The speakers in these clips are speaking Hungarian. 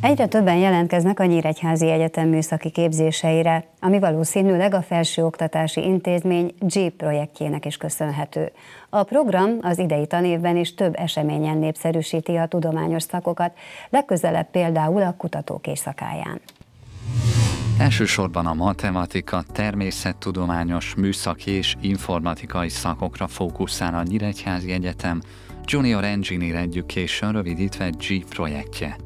Egyre többen jelentkeznek a Nyíregyházi Egyetem műszaki képzéseire, ami valószínűleg a Felsőoktatási Intézmény G projektjének is köszönhető. A program az idei tanévben is több eseményen népszerűsíti a tudományos szakokat, legközelebb például a kutatók éjszakáján. Elsősorban a matematika, természettudományos, műszaki és informatikai szakokra fókuszál a Nyíregyházi Egyetem Junior Engineer Education, rövidítve G projektje.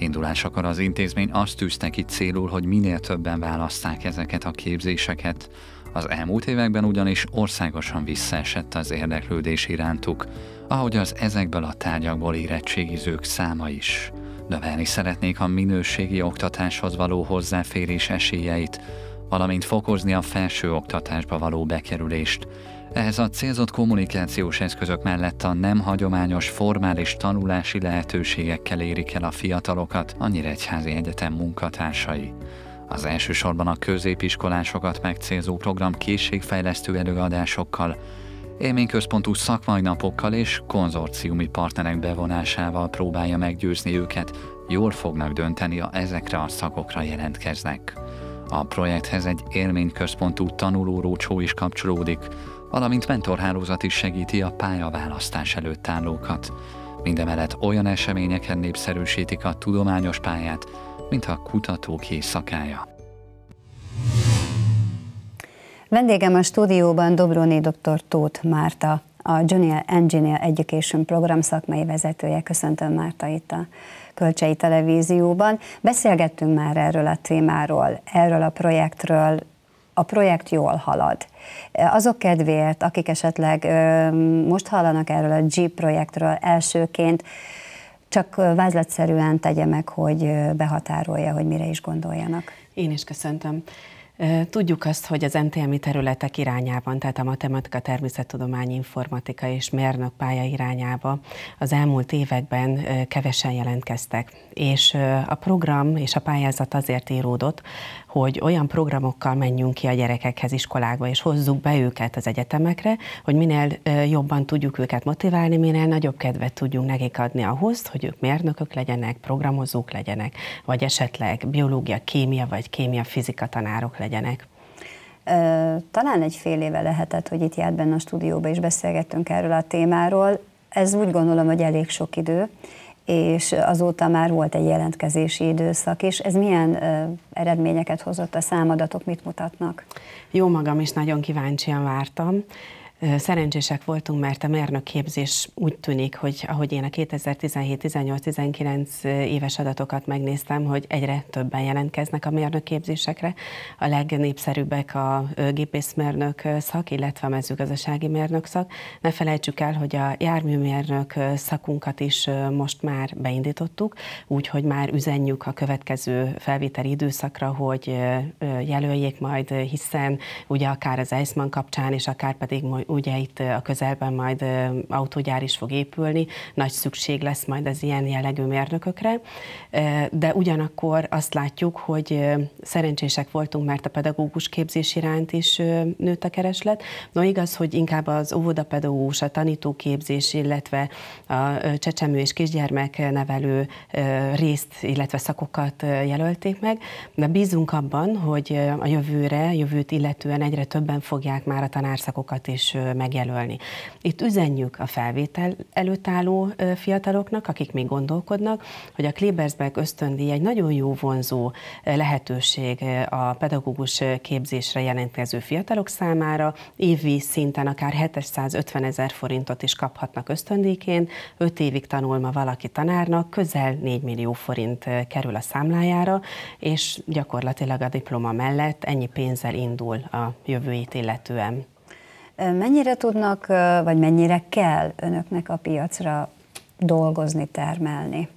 Indulásakor az intézmény azt tűzte ki célul, hogy minél többen válasszák ezeket a képzéseket. Az elmúlt években ugyanis országosan visszaesett az érdeklődés irántuk, ahogy az ezekből a tárgyakból érettségizők száma is. Növelni szeretnék a minőségi oktatáshoz való hozzáférés esélyeit, valamint fokozni a felső oktatásba való bekerülést, ehhez a célzott kommunikációs eszközök mellett a nem hagyományos formális tanulási lehetőségekkel érik el a fiatalokat a Nyíregyházi Egyetem munkatársai. Az elsősorban a középiskolásokat megcélzó program készségfejlesztő előadásokkal, élményközpontú szakmai napokkal és konzorciumi partnerek bevonásával próbálja meggyőzni őket, jól fognak dönteni, ha ezekre a szakokra jelentkeznek. A projekthez egy élményközpontú tanulórócsó is kapcsolódik, valamint mentorhálózat is segíti a pályaválasztás előtt állókat. Mindemellett olyan eseményeken népszerűsítik a tudományos pályát, mint a kutatók éjszakája. Vendégem a stúdióban Dobroni dr. Tóth Márta, a Junior Engineer Education program szakmai vezetője. Köszöntöm Márta itt a Kölcsei Televízióban. Beszélgettünk már erről a témáról, erről a projektről, a projekt jól halad. Azok kedvéért, akik esetleg most hallanak erről a Jeep projektről elsőként, csak vázlatszerűen tegye meg, hogy behatárolja, hogy mire is gondoljanak. Én is köszöntöm. Tudjuk azt, hogy az MTMI területek irányában, tehát a matematika, természettudomány, informatika és mérnök pálya irányába az elmúlt években kevesen jelentkeztek. És a program és a pályázat azért íródott, hogy olyan programokkal menjünk ki a gyerekekhez iskolákba, és hozzuk be őket az egyetemekre, hogy minél jobban tudjuk őket motiválni, minél nagyobb kedvet tudjunk nekik adni ahhoz, hogy ők mérnökök legyenek, programozók legyenek, vagy esetleg biológia, kémia vagy kémia, fizika tanárok legyenek legyenek. Talán egy fél éve lehetett, hogy itt járt benne a stúdióba, és beszélgettünk erről a témáról. Ez úgy gondolom, hogy elég sok idő, és azóta már volt egy jelentkezési időszak is. Ez milyen eredményeket hozott a számadatok, mit mutatnak? Jó magam is nagyon kíváncsian vártam szerencsések voltunk, mert a mérnökképzés úgy tűnik, hogy ahogy én a 2017-18-19 éves adatokat megnéztem, hogy egyre többen jelentkeznek a mérnökképzésekre. A legnépszerűbbek a gépészmérnök szak, illetve a mezőgazdasági mérnök szak. Ne felejtsük el, hogy a járműmérnök szakunkat is most már beindítottuk, úgyhogy már üzenjük a következő felvételi időszakra, hogy jelöljék majd, hiszen ugye akár az Eisman kapcsán, és akár pedig ugye itt a közelben majd autógyár is fog épülni, nagy szükség lesz majd az ilyen jellegű mérnökökre, de ugyanakkor azt látjuk, hogy szerencsések voltunk, mert a pedagógus képzés iránt is nőtt a kereslet. No igaz, hogy inkább az óvodapedagógus, a tanítóképzés, illetve a csecsemő és kisgyermeknevelő részt, illetve szakokat jelölték meg, de bízunk abban, hogy a jövőre, jövőt illetően egyre többen fogják már a tanárszakokat is megjelölni. Itt üzenjük a felvétel előtt álló fiataloknak, akik még gondolkodnak, hogy a Klebersberg ösztöndi egy nagyon jó vonzó lehetőség a pedagógus képzésre jelentkező fiatalok számára. Évi szinten akár 750 ezer forintot is kaphatnak ösztöndíjként, 5 évig tanul ma valaki tanárnak, közel 4 millió forint kerül a számlájára, és gyakorlatilag a diploma mellett ennyi pénzzel indul a jövőjét illetően. Mennyire tudnak, vagy mennyire kell önöknek a piacra dolgozni, termelni?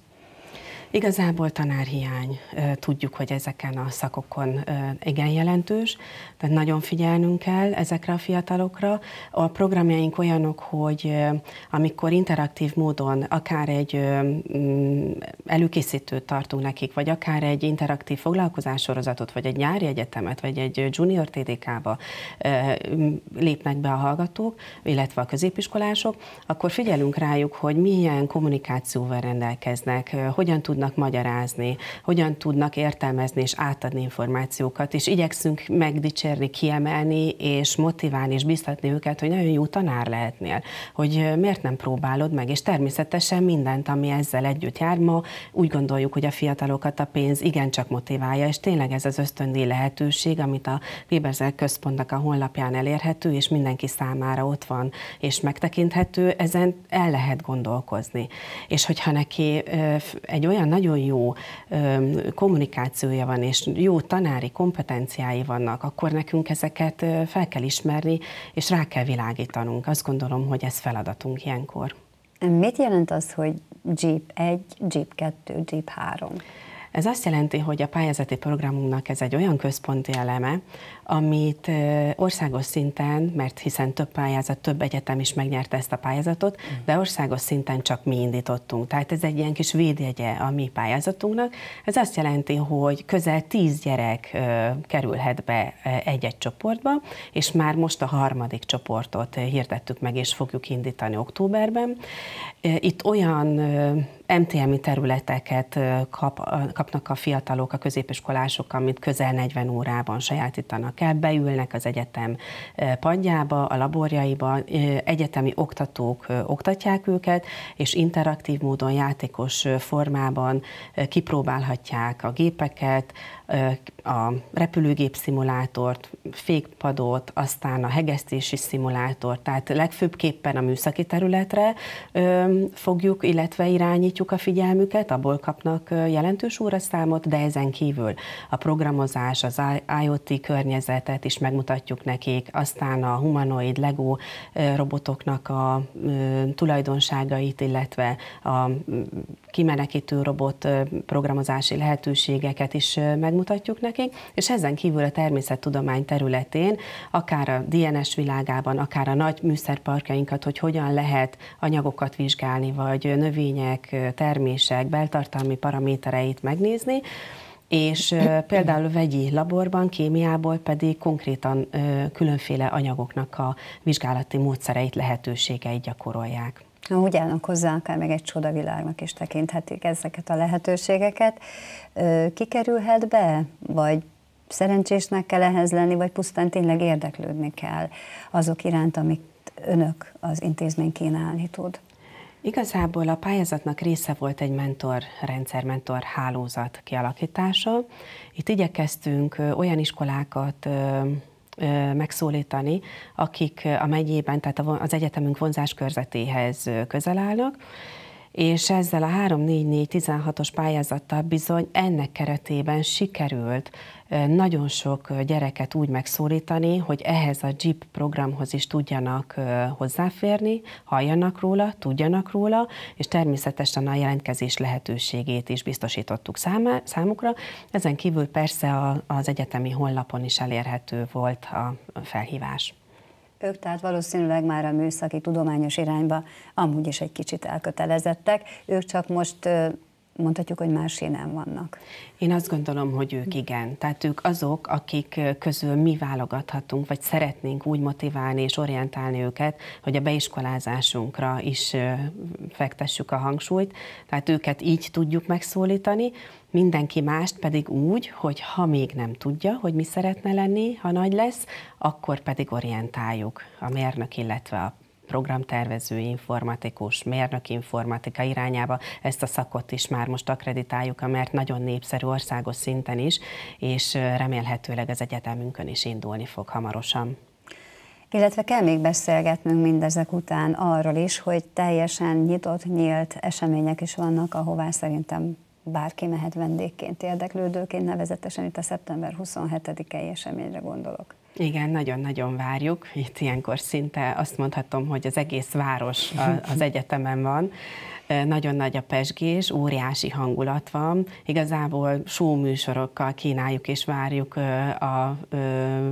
Igazából tanárhiány tudjuk, hogy ezeken a szakokon igen jelentős, tehát nagyon figyelnünk kell ezekre a fiatalokra. A programjaink olyanok, hogy amikor interaktív módon akár egy mm, előkészítőt tartunk nekik, vagy akár egy interaktív foglalkozássorozatot, vagy egy nyári egyetemet, vagy egy junior TDK-ba lépnek be a hallgatók, illetve a középiskolások, akkor figyelünk rájuk, hogy milyen kommunikációval rendelkeznek, hogyan tudnak tudnak magyarázni, hogyan tudnak értelmezni és átadni információkat, és igyekszünk megdicsérni, kiemelni, és motiválni, és biztatni őket, hogy nagyon jó tanár lehetnél, hogy miért nem próbálod meg, és természetesen mindent, ami ezzel együtt jár ma, úgy gondoljuk, hogy a fiatalokat a pénz igencsak motiválja, és tényleg ez az ösztöndi lehetőség, amit a Péberzel Központnak a honlapján elérhető, és mindenki számára ott van, és megtekinthető, ezen el lehet gondolkozni. És hogyha neki egy olyan nagyon jó kommunikációja van, és jó tanári kompetenciái vannak, akkor nekünk ezeket fel kell ismerni, és rá kell világítanunk. Azt gondolom, hogy ez feladatunk ilyenkor. Mit jelent az, hogy Jeep 1, Jeep 2, Jeep 3? Ez azt jelenti, hogy a pályázati programunknak ez egy olyan központi eleme, amit országos szinten, mert hiszen több pályázat, több egyetem is megnyerte ezt a pályázatot, de országos szinten csak mi indítottunk. Tehát ez egy ilyen kis védjegye a mi pályázatunknak. Ez azt jelenti, hogy közel tíz gyerek kerülhet be egy-egy csoportba, és már most a harmadik csoportot hirdettük meg, és fogjuk indítani októberben. Itt olyan MTMI területeket kap, kapnak a fiatalok, a középiskolások, amit közel 40 órában sajátítanak el, beülnek az egyetem padjába, a laborjaiba, egyetemi oktatók oktatják őket, és interaktív módon, játékos formában kipróbálhatják a gépeket, a repülőgép szimulátort, fékpadot, aztán a hegesztési szimulátort, tehát legfőbbképpen a műszaki területre fogjuk, illetve irányítjuk, fordítjuk a figyelmüket, abból kapnak jelentős óraszámot, de ezen kívül a programozás, az IoT környezetet is megmutatjuk nekik, aztán a humanoid Lego robotoknak a tulajdonságait, illetve a kimenekítő robot programozási lehetőségeket is megmutatjuk nekik, és ezen kívül a természettudomány területén, akár a DNS világában, akár a nagy műszerparkjainkat, hogy hogyan lehet anyagokat vizsgálni, vagy növények, termések beltartalmi paramétereit megnézni, és például vegyi laborban, kémiából pedig konkrétan különféle anyagoknak a vizsgálati módszereit, lehetőségeit gyakorolják. Ha úgy állnak hozzá, akár meg egy csodavilágnak is tekinthetik ezeket a lehetőségeket. Kikerülhet be, vagy szerencsésnek kell ehhez lenni, vagy pusztán tényleg érdeklődni kell azok iránt, amit önök az intézmény kínálni tud? Igazából a pályázatnak része volt egy mentorrendszer, mentor hálózat kialakítása. Itt igyekeztünk olyan iskolákat megszólítani, akik a megyében, tehát az egyetemünk vonzáskörzetéhez közel állnak, és ezzel a 34416-os pályázattal bizony ennek keretében sikerült nagyon sok gyereket úgy megszólítani, hogy ehhez a JIP programhoz is tudjanak hozzáférni, halljanak róla, tudjanak róla, és természetesen a jelentkezés lehetőségét is biztosítottuk számá, számukra. Ezen kívül persze a, az egyetemi honlapon is elérhető volt a felhívás ők tehát valószínűleg már a műszaki tudományos irányba amúgy is egy kicsit elkötelezettek, ők csak most mondhatjuk, hogy más nem vannak. Én azt gondolom, hogy ők igen. Tehát ők azok, akik közül mi válogathatunk, vagy szeretnénk úgy motiválni és orientálni őket, hogy a beiskolázásunkra is fektessük a hangsúlyt. Tehát őket így tudjuk megszólítani, mindenki mást pedig úgy, hogy ha még nem tudja, hogy mi szeretne lenni, ha nagy lesz, akkor pedig orientáljuk a mérnök, illetve a programtervező informatikus, mérnök informatika irányába. Ezt a szakot is már most akreditáljuk, mert nagyon népszerű országos szinten is, és remélhetőleg az egyetemünkön is indulni fog hamarosan. Illetve kell még beszélgetnünk mindezek után arról is, hogy teljesen nyitott, nyílt események is vannak, ahová szerintem bárki mehet vendégként, érdeklődőként, nevezetesen itt a szeptember 27-i eseményre gondolok. Igen, nagyon-nagyon várjuk. Itt ilyenkor szinte azt mondhatom, hogy az egész város az egyetemen van. Eh, nagyon nagy a pesgés, óriási hangulat van. Igazából műsorokkal kínáljuk és várjuk a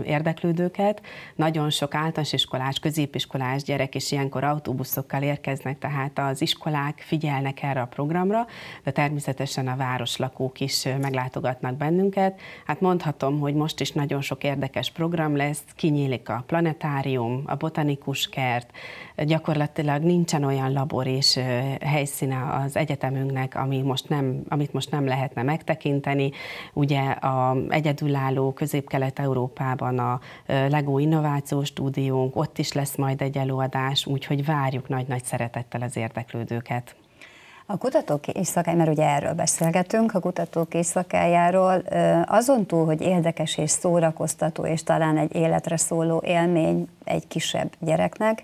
érdeklődőket. Nagyon sok általános iskolás, középiskolás gyerek is ilyenkor autóbuszokkal érkeznek, tehát az iskolák figyelnek erre a programra, de természetesen a városlakók is meglátogatnak bennünket. Hát mondhatom, hogy most is nagyon sok érdekes program lesz, kinyílik a planetárium, a botanikus kert, gyakorlatilag nincsen olyan labor és hely, helyszíne az egyetemünknek, ami most nem, amit most nem lehetne megtekinteni. Ugye a egyedülálló Közép-Kelet-Európában a LEGO Innovációs Stúdiónk, ott is lesz majd egy előadás, úgyhogy várjuk nagy-nagy szeretettel az érdeklődőket. A kutatók éjszakája, mert ugye erről beszélgetünk, a kutatók éjszakájáról, azon túl, hogy érdekes és szórakoztató, és talán egy életre szóló élmény egy kisebb gyereknek,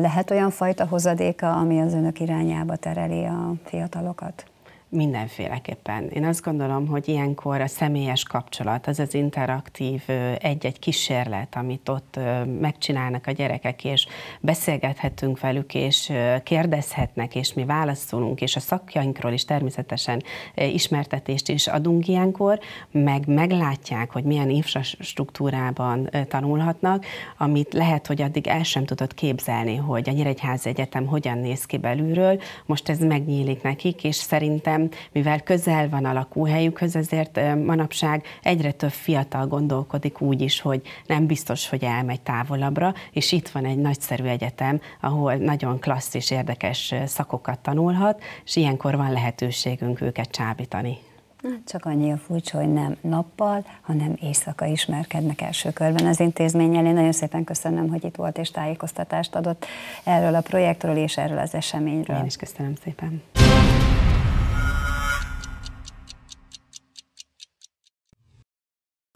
lehet olyan fajta hozadéka, ami az önök irányába tereli a fiatalokat? Mindenféleképpen. Én azt gondolom, hogy ilyenkor a személyes kapcsolat, az az interaktív egy-egy kísérlet, amit ott megcsinálnak a gyerekek, és beszélgethetünk velük, és kérdezhetnek, és mi válaszolunk, és a szakjainkról is természetesen ismertetést is adunk ilyenkor, meg meglátják, hogy milyen infrastruktúrában tanulhatnak, amit lehet, hogy addig el sem tudott képzelni, hogy a Nyíregyházi Egyetem hogyan néz ki belülről, most ez megnyílik nekik, és szerintem mivel közel van a lakóhelyükhöz, ezért manapság egyre több fiatal gondolkodik úgy is, hogy nem biztos, hogy elmegy távolabbra, és itt van egy nagyszerű egyetem, ahol nagyon klassz és érdekes szakokat tanulhat, és ilyenkor van lehetőségünk őket csábítani. Hát csak annyi a furcsa, hogy nem nappal, hanem éjszaka ismerkednek első körben az intézménnyel. Én nagyon szépen köszönöm, hogy itt volt és tájékoztatást adott erről a projektről és erről az eseményről. Én is köszönöm szépen.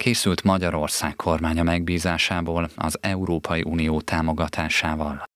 készült Magyarország kormánya megbízásából az Európai Unió támogatásával.